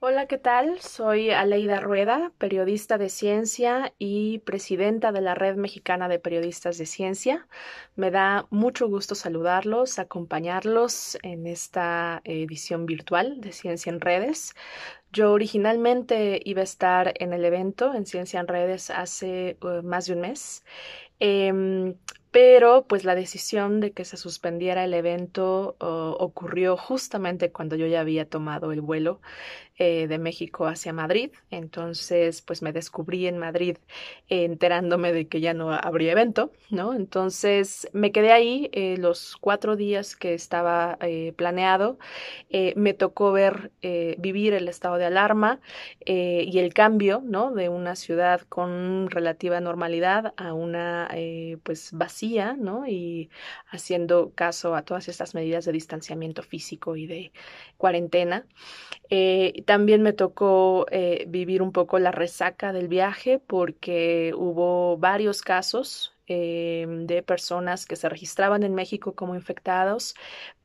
Hola, ¿qué tal? Soy Aleida Rueda, periodista de ciencia y presidenta de la Red Mexicana de Periodistas de Ciencia. Me da mucho gusto saludarlos, acompañarlos en esta edición virtual de Ciencia en Redes. Yo originalmente iba a estar en el evento en Ciencia en Redes hace eh, más de un mes. Em, pero pues la decisión de que se suspendiera el evento ocurrió justamente cuando yo ya había tomado el vuelo eh, de México hacia Madrid. Entonces, pues me descubrí en Madrid eh, enterándome de que ya no habría evento, ¿no? Entonces me quedé ahí eh, los cuatro días que estaba planeado. me tocó ver, vivir el estado de alarma y el cambio, ¿no? De una ciudad con relativa normalidad a una, pues, vacía, ¿no? Y haciendo caso a todas estas medidas de distanciamiento físico y de cuarentena también me tocó eh, vivir un poco la resaca del viaje porque hubo varios casos em, de personas que se registraban en México como infectados,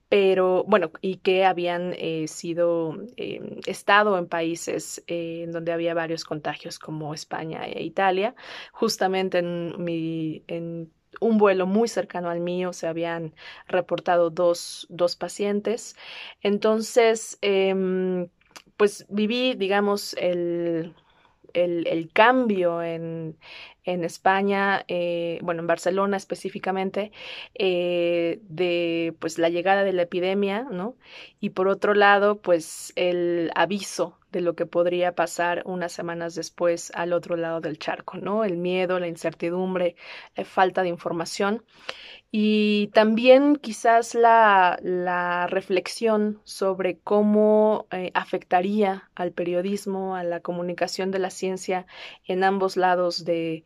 pero bueno, y que habían eh, sido, em, estado en países eh, en donde había varios contagios como España e Italia. Justamente en, mi, en un vuelo muy cercano al mío se habían reportado dos, dos pacientes. Entonces, em, pues viví, digamos, el, el, cambio en, España, eh, bueno, en Barcelona específicamente, eh, de pues la llegada de la epidemia, ¿no? Y por otro lado, pues el aviso de lo que podría pasar unas semanas después al otro lado del charco, ¿no? El miedo, la incertidumbre, la falta de información y también quizás la, reflexión sobre cómo eh, afectaría al periodismo, a la comunicación de la ciencia en ambos lados del,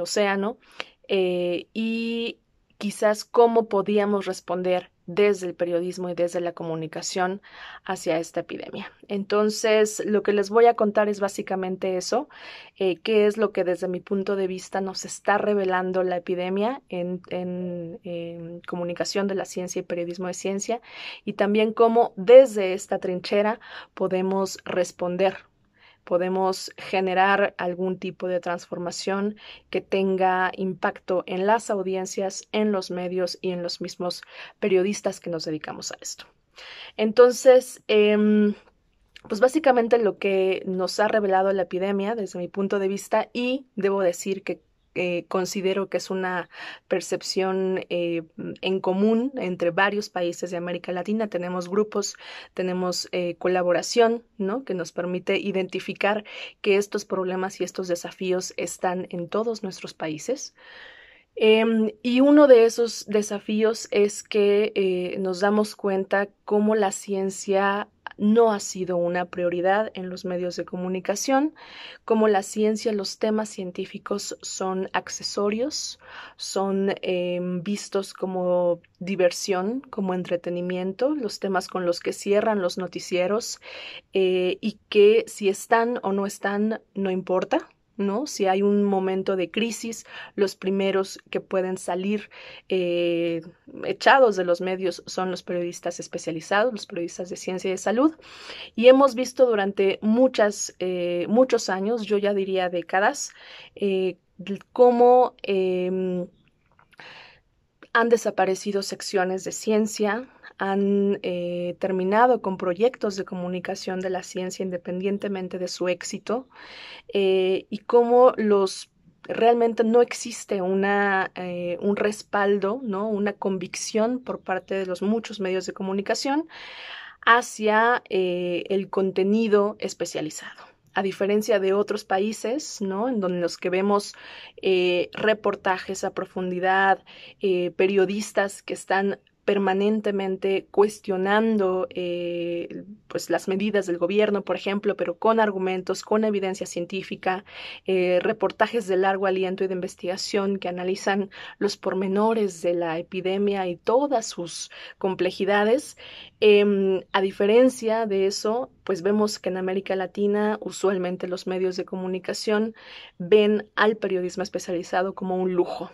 océano eh, y quizás cómo podíamos responder desde el periodismo y desde la comunicación hacia esta epidemia. Entonces, lo que les voy a contar es básicamente eso, eh, qué es lo que desde mi punto de vista nos está revelando la epidemia en comunicación de la ciencia y periodismo de ciencia, y también cómo desde esta trinchera podemos responder podemos generar algún tipo de transformación que tenga impacto en las audiencias, en los medios y en los mismos periodistas que nos dedicamos a esto. Entonces, em, pues básicamente lo que nos ha revelado la epidemia desde mi punto de vista y debo decir que eh, considero que es una percepción eh, en común entre varios países de América Latina. Tenemos grupos, tenemos eh, colaboración, ¿no? Que nos permite identificar que estos problemas y estos desafíos están en todos nuestros países. Em, y uno de esos desafíos es que nos damos cuenta cómo la ciencia no ha sido una prioridad en los medios de comunicación. Como la ciencia, los temas científicos son accesorios, son em, vistos como diversión, como entretenimiento, los temas con los que cierran los noticieros eh, y que si están o no están, no importa ¿no? Si hay un momento de crisis, los primeros que pueden salir eh, echados de los medios son los periodistas especializados, los periodistas de ciencia y de salud. Y hemos visto durante muchas, eh, muchos años, yo ya diría décadas, eh, cómo em, han desaparecido secciones de ciencia, han eh, terminado con proyectos de comunicación de la ciencia independientemente de su éxito eh, y cómo los realmente no existe una, eh, un respaldo, ¿no? una convicción por parte de los muchos medios de comunicación hacia el contenido especializado a diferencia de otros países, En donde los que vemos reportajes a profundidad, periodistas que están permanentemente cuestionando eh, pues las medidas del gobierno, por ejemplo, pero con argumentos, con evidencia científica, eh, reportajes de largo aliento y de investigación que analizan los pormenores de la epidemia y todas sus complejidades. Em, a diferencia de eso, pues vemos que en América Latina usualmente los medios de comunicación ven al periodismo especializado como un lujo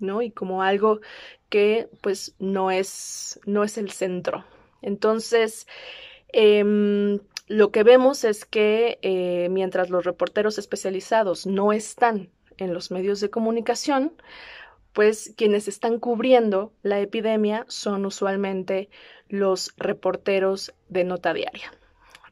¿no? Y como algo que pues no es, no es el centro. Entonces, em, lo que vemos es que eh, mientras los reporteros especializados no están en los medios de comunicación, pues quienes están cubriendo la epidemia son usualmente los reporteros de nota diaria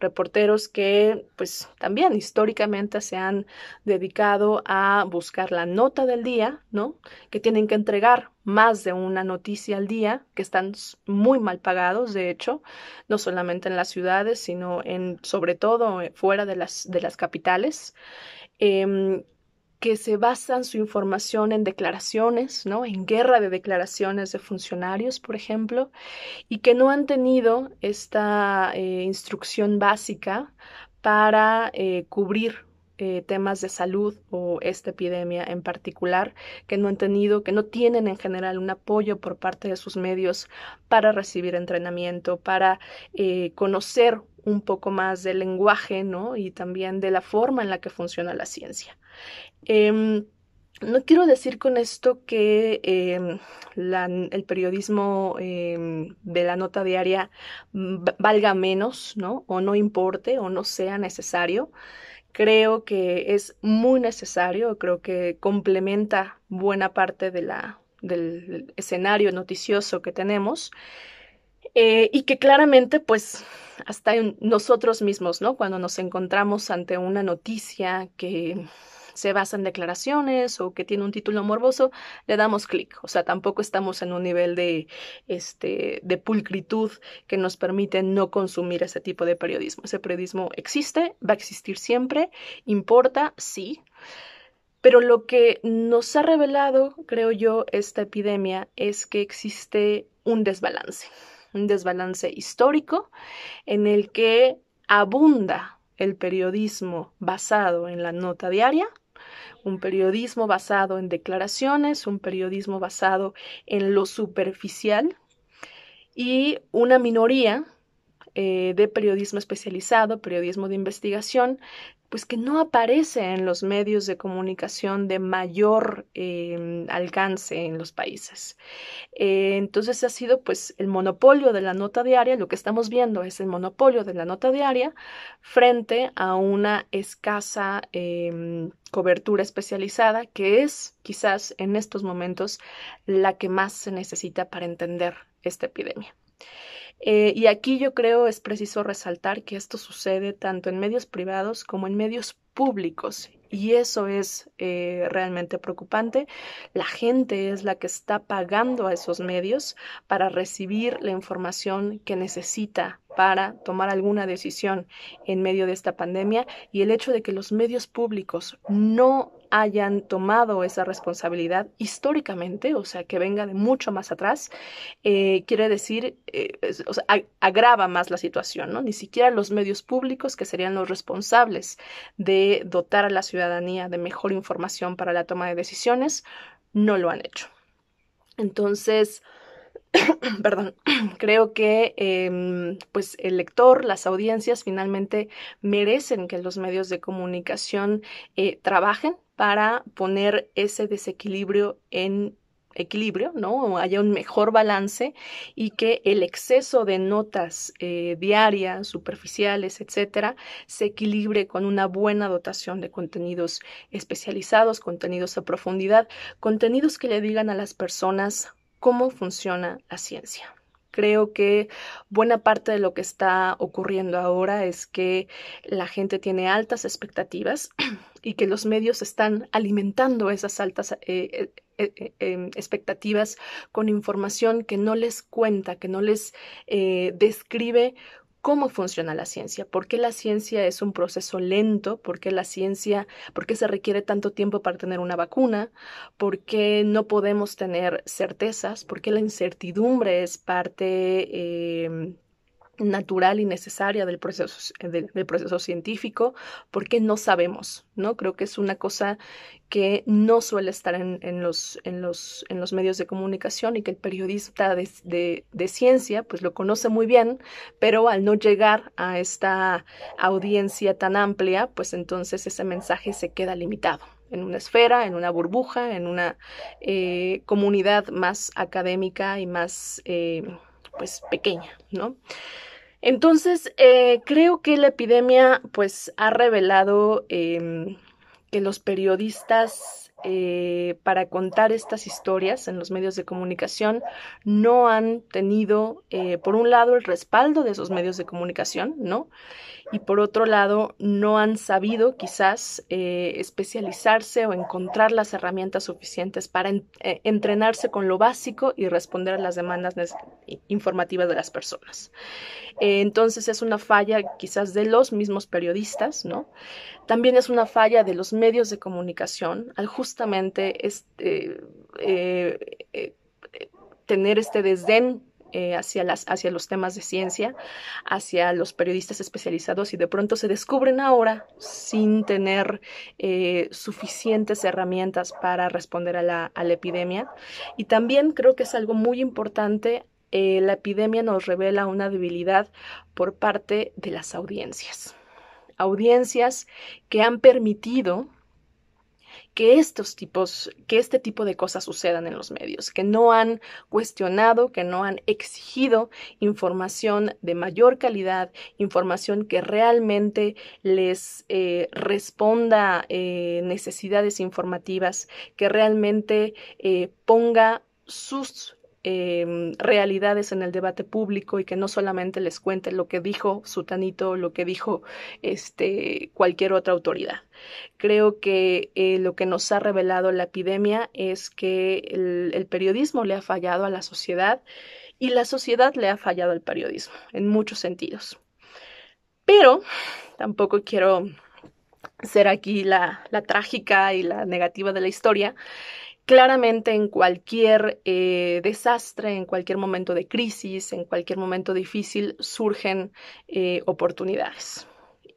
reporteros que pues también históricamente se han dedicado a buscar la nota del día, ¿no? Que tienen que entregar más de una noticia al día, que están muy mal pagados, de hecho, no solamente en las ciudades, sino en, sobre todo eh, fuera de las, de las capitales. Em, que se basan su información en declaraciones, ¿no? En guerra de declaraciones de funcionarios, por ejemplo, y que no han tenido esta eh, instrucción básica para eh, cubrir eh, temas de salud o esta epidemia en particular, que no han tenido, que no tienen en general un apoyo por parte de sus medios para recibir entrenamiento, para conocer un poco más del lenguaje, ¿no? Y también de la forma en la que funciona la ciencia. Em, no quiero decir con esto que em, el periodismo em, de la nota diaria valga menos, ¿no? O no importe o no sea necesario. Creo que es muy necesario, creo que complementa buena parte del escenario noticioso que tenemos. Eh, y que claramente pues hasta nosotros mismos, ¿no? Cuando nos encontramos ante una noticia que se basa en declaraciones o que tiene un título morboso, le damos clic. O sea, tampoco estamos en un nivel este, de pulcritud que nos permite no consumir ese tipo de periodismo. Ese periodismo existe, va a existir siempre, importa, sí. Pero lo que nos ha revelado, creo yo, esta epidemia es que existe un desbalance un desbalance histórico en el que abunda el periodismo basado en la nota diaria, un periodismo basado en declaraciones, un periodismo basado en lo superficial y una minoría eh, de periodismo especializado, periodismo de investigación, pues que no aparece en los medios de comunicación de mayor em, alcance en los países. Eh, entonces ha sido pues el monopolio de la nota diaria, lo que estamos viendo es el monopolio de la nota diaria frente a una escasa em, cobertura especializada que es quizás en estos momentos la que más se necesita para entender esta epidemia. Eh, y aquí yo creo es preciso resaltar que esto sucede tanto en medios privados como en medios públicos. Y eso es eh, realmente preocupante. La gente es la que está pagando a esos medios para recibir la información que necesita para tomar alguna decisión en medio de esta pandemia. Y el hecho de que los medios públicos no hayan tomado esa responsabilidad históricamente, o sea, que venga de mucho más atrás, eh, quiere decir, eh, agrava más la situación, ¿no? Ni siquiera los medios públicos, que serían los responsables de dotar a la ciudadanía de mejor información para la toma de decisiones, no lo han hecho. Entonces, perdón, creo que em, pues el lector, las audiencias finalmente merecen que los medios de comunicación eh, trabajen para poner ese desequilibrio en equilibrio, ¿no? Haya un mejor balance y que el exceso de notas eh, diarias, superficiales, etcétera, se equilibre con una buena dotación de contenidos especializados, contenidos a profundidad, contenidos que le digan a las personas cómo funciona la ciencia. Creo que buena parte de lo que está ocurriendo ahora es que la gente tiene altas expectativas y que los medios están alimentando esas altas eh, eh, eh, em, expectativas con información que no les cuenta, que no les describe cómo funciona la ciencia, por qué la ciencia es un proceso lento, por qué la ciencia, por qué se requiere tanto tiempo para tener una vacuna, por qué no podemos tener certezas, por qué la incertidumbre es parte em, natural y necesaria del proceso, del, proceso científico, porque no sabemos, ¿no? Creo que es una cosa que no suele estar en, los, los, en los, medios de comunicación y que el periodista de, ciencia pues lo conoce muy bien, pero al no llegar a esta audiencia tan amplia, pues entonces ese mensaje se queda limitado en una esfera, en una burbuja, en una eh, comunidad más académica y más... Eh, pues pequeña, ¿no? Entonces, eh, creo que la epidemia pues ha revelado em, que los periodistas eh, para contar estas historias en los medios de comunicación no han tenido, eh, por un lado, el respaldo de esos medios de comunicación, ¿no? y por otro lado no han sabido quizás eh, especializarse o encontrar las herramientas suficientes para eh, entrenarse con lo básico y responder a las demandas informativas de las personas. Eh, entonces es una falla quizás de los mismos periodistas, ¿no? También es una falla de los medios de comunicación al justamente este, tener este desdén eh, hacia, las, hacia los temas de ciencia, hacia los periodistas especializados y de pronto se descubren ahora sin tener eh, suficientes herramientas para responder a la, epidemia. Y también creo que es algo muy importante eh, la epidemia nos revela una debilidad por parte de las audiencias. Audiencias que han permitido que estos tipos, que este tipo de cosas sucedan en los medios, que no han cuestionado, que no han exigido información de mayor calidad, información que realmente les eh, responda eh, necesidades informativas, que realmente eh, ponga sus Em, realidades en el debate público y que no solamente les cuente lo que dijo Sutanito, lo que dijo este, cualquier otra autoridad. Creo que eh, lo que nos ha revelado la epidemia es que el, periodismo le ha fallado a la sociedad y la sociedad le ha fallado al periodismo en muchos sentidos. Pero tampoco quiero ser aquí la, la, trágica y la negativa de la historia claramente en cualquier eh, desastre, en cualquier momento de crisis, en cualquier momento difícil, surgen eh, oportunidades.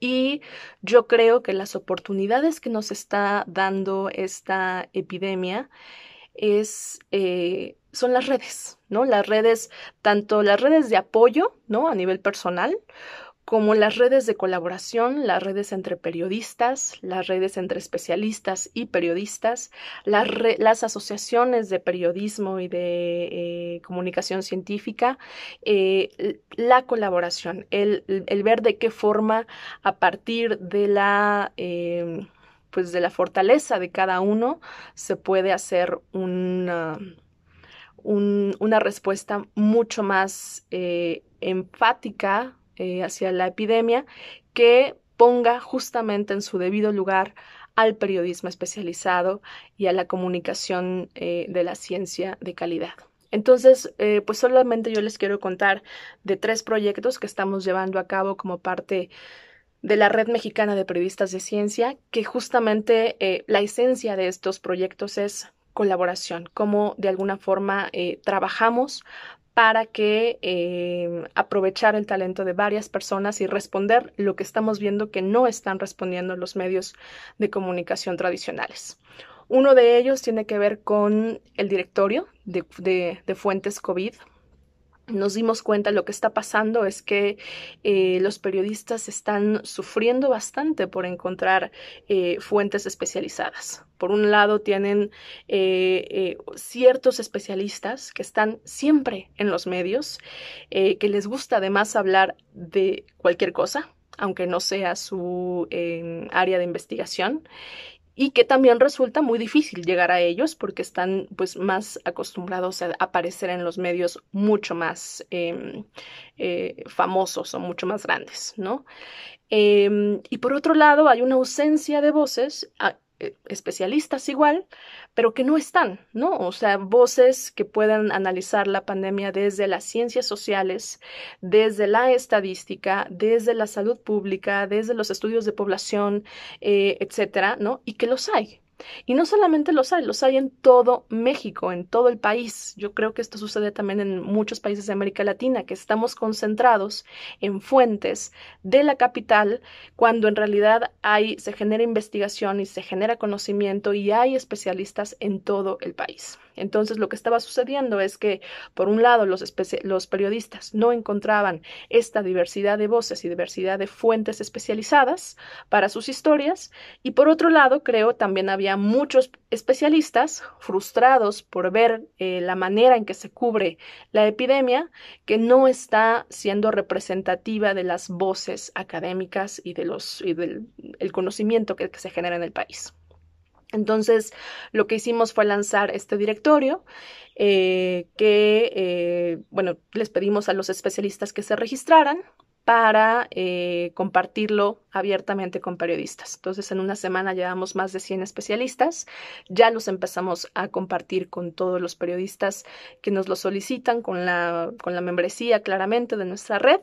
Y yo creo que las oportunidades que nos está dando esta epidemia es, eh, son las redes, ¿no? Las redes, tanto las redes de apoyo, ¿no? A nivel personal, como las redes de colaboración, las redes entre periodistas, las redes entre especialistas y periodistas, las, asociaciones de periodismo y de eh, comunicación científica, eh, la colaboración, el, ver de qué forma a partir de la... Eh, pues de la fortaleza de cada uno se puede hacer una respuesta mucho más enfática, eh, hacia la epidemia que ponga justamente en su debido lugar al periodismo especializado y a la comunicación eh, de la ciencia de calidad. Entonces, eh, pues solamente yo les quiero contar de tres proyectos que estamos llevando a cabo como parte de la Red Mexicana de Periodistas de Ciencia, que justamente la esencia de estos proyectos es colaboración, cómo de alguna forma trabajamos para que em, aprovechar el talento de varias personas y responder lo que estamos viendo que no están respondiendo los medios de comunicación tradicionales. Uno de ellos tiene que ver con el directorio de, de fuentes COVID, nos dimos cuenta lo que está pasando es que eh, los periodistas están sufriendo bastante por encontrar eh, fuentes especializadas. Por un lado, tienen eh, ciertos especialistas que están siempre en los medios, que les gusta además hablar de cualquier cosa, aunque no sea su área de investigación, y que también resulta muy difícil llegar a ellos porque están pues más acostumbrados a aparecer en los medios mucho más em, eh, famosos o mucho más grandes, ¿no? Em, y por otro lado, hay una ausencia de voces ah, eh, especialistas igual, pero que no están, ¿no? O sea, voces que puedan analizar la pandemia desde las ciencias sociales, desde la estadística, desde la salud pública, desde los estudios de población, eh, etcétera, ¿no? Y que los hay, y no solamente los hay, los hay en todo México, en todo el país. Yo creo que esto sucede también en muchos países de América Latina, que estamos concentrados en fuentes de la capital, cuando en realidad hay, se genera investigación y se genera conocimiento y hay especialistas en todo el país. Entonces lo que estaba sucediendo es que, por un lado, los, periodistas no encontraban esta diversidad de voces y diversidad de fuentes especializadas para sus historias, y por otro lado, creo, también había muchos especialistas frustrados por ver eh, la manera en que se cubre la epidemia, que no está siendo representativa de las voces académicas y de los del conocimiento que se genera en el país. Entonces, lo que hicimos fue lanzar este directorio eh, que, eh, bueno, les pedimos a los especialistas que se registraran para eh, compartirlo abiertamente con periodistas. Entonces, en una semana llevamos más de 100 especialistas, ya los empezamos a compartir con todos los periodistas que nos lo solicitan, con la, con la membresía claramente de nuestra red,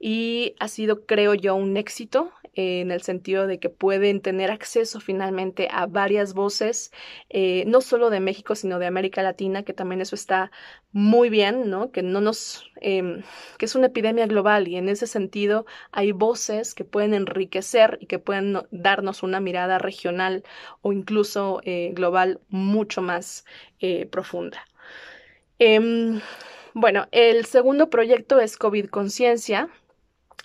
y ha sido, creo yo, un éxito en el sentido de que pueden tener acceso finalmente a varias voces, eh, no solo de México, sino de América Latina, que también eso está muy bien, ¿no? Que no nos, em, que es una epidemia global y en ese sentido hay voces que pueden enriquecer y que pueden darnos una mirada regional o incluso eh, global mucho más eh, profunda. Em, bueno, el segundo proyecto es COVID Conciencia,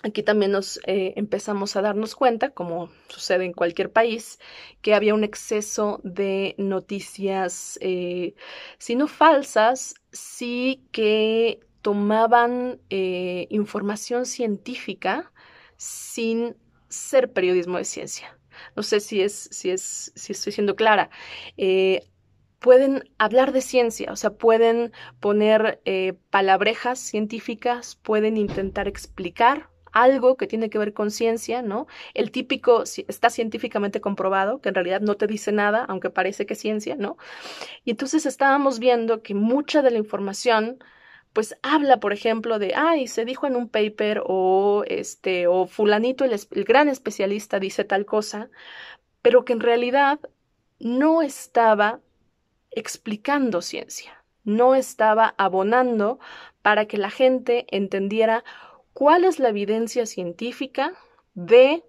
Aquí también nos eh, empezamos a darnos cuenta, como sucede en cualquier país, que había un exceso de noticias, eh, si no falsas, sí que tomaban eh, información científica sin ser periodismo de ciencia. No sé si es, si es, si estoy siendo clara eh, pueden hablar de ciencia, o sea, pueden poner palabrejas científicas, pueden intentar explicar algo que tiene que ver con ciencia, ¿no? El típico está científicamente comprobado, que en realidad no te dice nada, aunque parece que es ciencia, ¿no? Y entonces estábamos viendo que mucha de la información pues habla, por ejemplo, de, ay, se dijo en un paper o este o fulanito el gran especialista dice tal cosa, pero que en realidad no estaba explicando ciencia, no estaba abonando para que la gente entendiera cuál es la evidencia científica de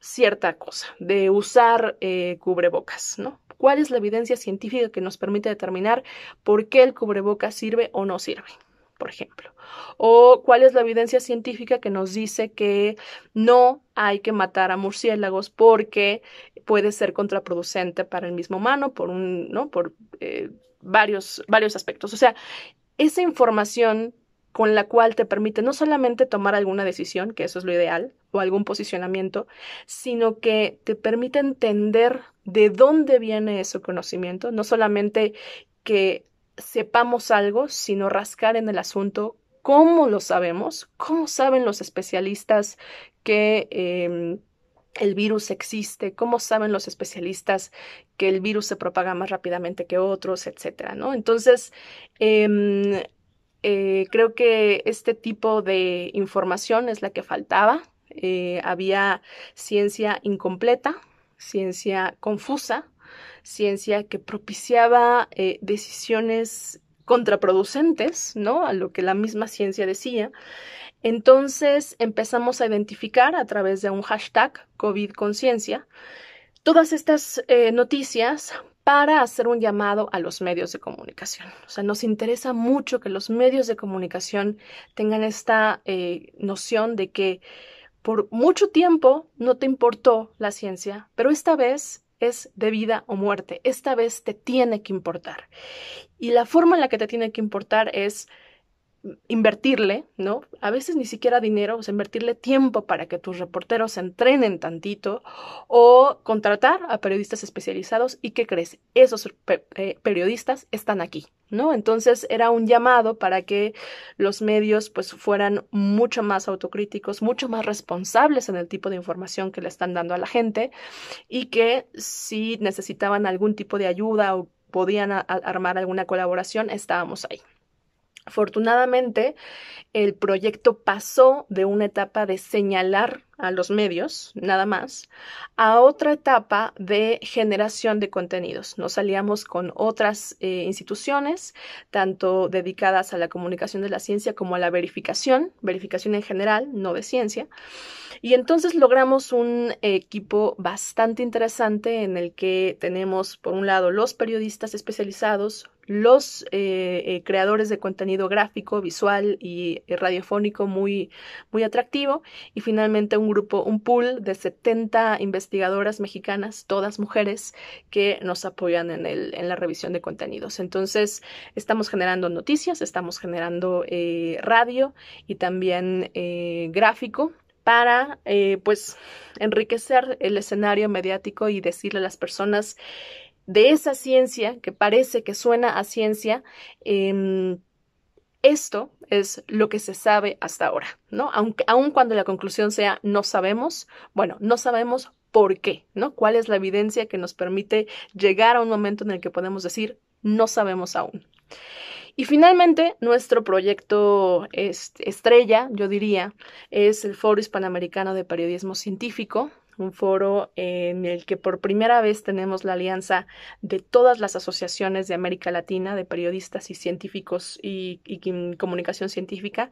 cierta cosa, de usar eh, cubrebocas, ¿no? ¿Cuál es la evidencia científica que nos permite determinar por qué el cubrebocas sirve o no sirve? por ejemplo. O cuál es la evidencia científica que nos dice que no hay que matar a murciélagos porque puede ser contraproducente para el mismo humano por, un, ¿no? por eh, varios, varios aspectos. O sea, esa información con la cual te permite no solamente tomar alguna decisión, que eso es lo ideal, o algún posicionamiento, sino que te permite entender de dónde viene ese conocimiento, no solamente que sepamos algo, sino rascar en el asunto cómo lo sabemos, cómo saben los especialistas que... Em, el virus existe, cómo saben los especialistas que el virus se propaga más rápidamente que otros, etcétera, ¿no? Entonces, em, eh, creo que este tipo de información es la que faltaba. Eh, había ciencia incompleta, ciencia confusa, ciencia que propiciaba eh, decisiones contraproducentes, ¿no? A lo que la misma ciencia decía. Entonces empezamos a identificar a través de un hashtag COVID conciencia todas estas noticias para hacer un llamado a los medios de comunicación. O sea, nos interesa mucho que los medios de comunicación tengan esta eh, noción de que por mucho tiempo no te importó la ciencia, pero esta vez es de vida o muerte. Esta vez te tiene que importar. Y la forma en la que te tiene que importar es invertirle, ¿no? A veces ni siquiera dinero, o invertirle tiempo para que tus reporteros se entrenen tantito o contratar a periodistas especializados y ¿qué crees? Esos eh, periodistas están aquí, ¿no? Entonces era un llamado para que los medios pues fueran mucho más autocríticos, mucho más responsables en el tipo de información que le están dando a la gente y que si necesitaban algún tipo de ayuda o podían armar alguna colaboración, estábamos ahí. Afortunadamente, el proyecto pasó de una etapa de señalar a los medios, nada más, a otra etapa de generación de contenidos. Nos aliamos con otras eh, instituciones, tanto dedicadas a la comunicación de la ciencia como a la verificación, verificación en general, no de ciencia. Y entonces logramos un equipo bastante interesante en el que tenemos, por un lado, los periodistas especializados, los eh, eh, creadores de contenido gráfico, visual y radiofónico muy, muy atractivo, y finalmente un grupo, un pool de 70 investigadoras mexicanas, todas mujeres, que nos apoyan en, la revisión de contenidos. Entonces, estamos generando noticias, estamos generando eh, radio y también eh, gráfico para eh, pues enriquecer el escenario mediático y decirle a las personas de esa ciencia que parece que suena a ciencia, em, esto es lo que se sabe hasta ahora, ¿no? Aunque, aun cuando la conclusión sea no sabemos, bueno, no sabemos por qué, ¿no? ¿Cuál es la evidencia que nos permite llegar a un momento en el que podemos decir no sabemos aún? Y finalmente, nuestro proyecto este, estrella, yo diría, es el Foro Hispanoamericano de Periodismo Científico, un foro en el que por primera vez tenemos la alianza de todas las asociaciones de América Latina, de periodistas y científicos y, comunicación científica,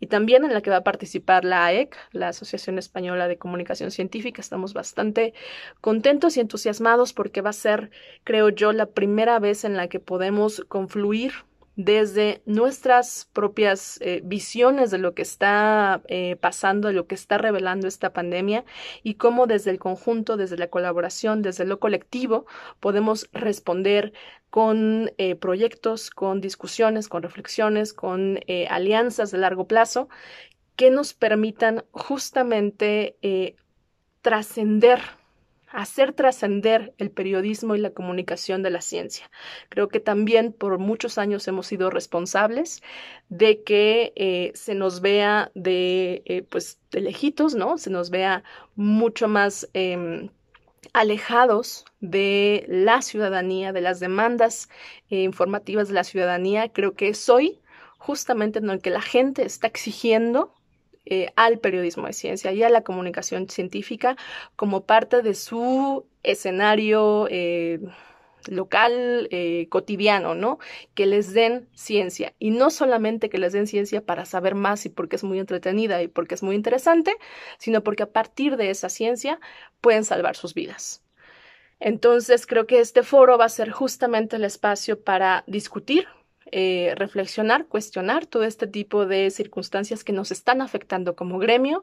y también en la que va a participar la AEC, la Asociación Española de Comunicación Científica. Estamos bastante contentos y entusiasmados porque va a ser, creo yo, la primera vez en la que podemos confluir desde nuestras propias eh, visiones de lo que está eh, pasando, de lo que está revelando esta pandemia y cómo desde el conjunto, desde la colaboración, desde lo colectivo, podemos responder con eh, proyectos, con discusiones, con reflexiones, con alianzas de largo plazo que nos permitan justamente trascender hacer trascender el periodismo y la comunicación de la ciencia. Creo que también por muchos años hemos sido responsables de que eh, se nos vea de, eh, pues, de lejitos, ¿no? Se nos vea mucho más em, alejados de la ciudadanía, de las demandas eh, informativas de la ciudadanía. Creo que es hoy justamente en el que la gente está exigiendo eh, al periodismo de ciencia y a la comunicación científica como parte de su escenario eh, local, eh, cotidiano, ¿no? Que les den ciencia. Y no solamente que les den ciencia para saber más y porque es muy entretenida y porque es muy interesante, sino porque a partir de esa ciencia pueden salvar sus vidas. Entonces creo que este foro va a ser justamente el espacio para discutir eh, reflexionar, cuestionar todo este tipo de circunstancias que nos están afectando como gremio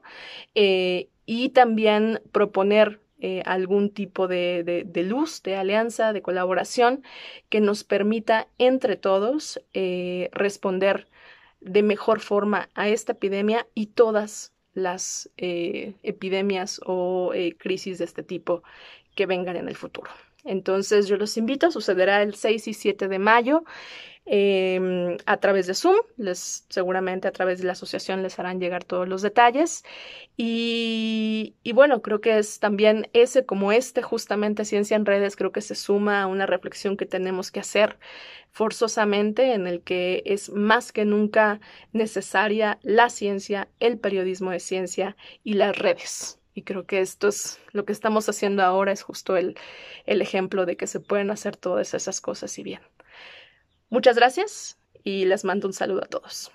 eh, y también proponer eh, algún tipo de, de, luz, de alianza, de colaboración que nos permita entre todos responder de mejor forma a esta epidemia y todas las epidemias o crisis de este tipo que vengan en el futuro. Entonces yo los invito, sucederá el 6 y 7 de mayo Em, a través de Zoom. Les, seguramente a través de la asociación les harán llegar todos los detalles. Y, bueno, creo que es también ese como este, justamente Ciencia en Redes, creo que se suma a una reflexión que tenemos que hacer forzosamente en el que es más que nunca necesaria la ciencia, el periodismo de ciencia y las redes. Y creo que esto es lo que estamos haciendo ahora, es justo el, el ejemplo de que se pueden hacer todas esas cosas y bien. Muchas gracias y les mando un saludo a todos.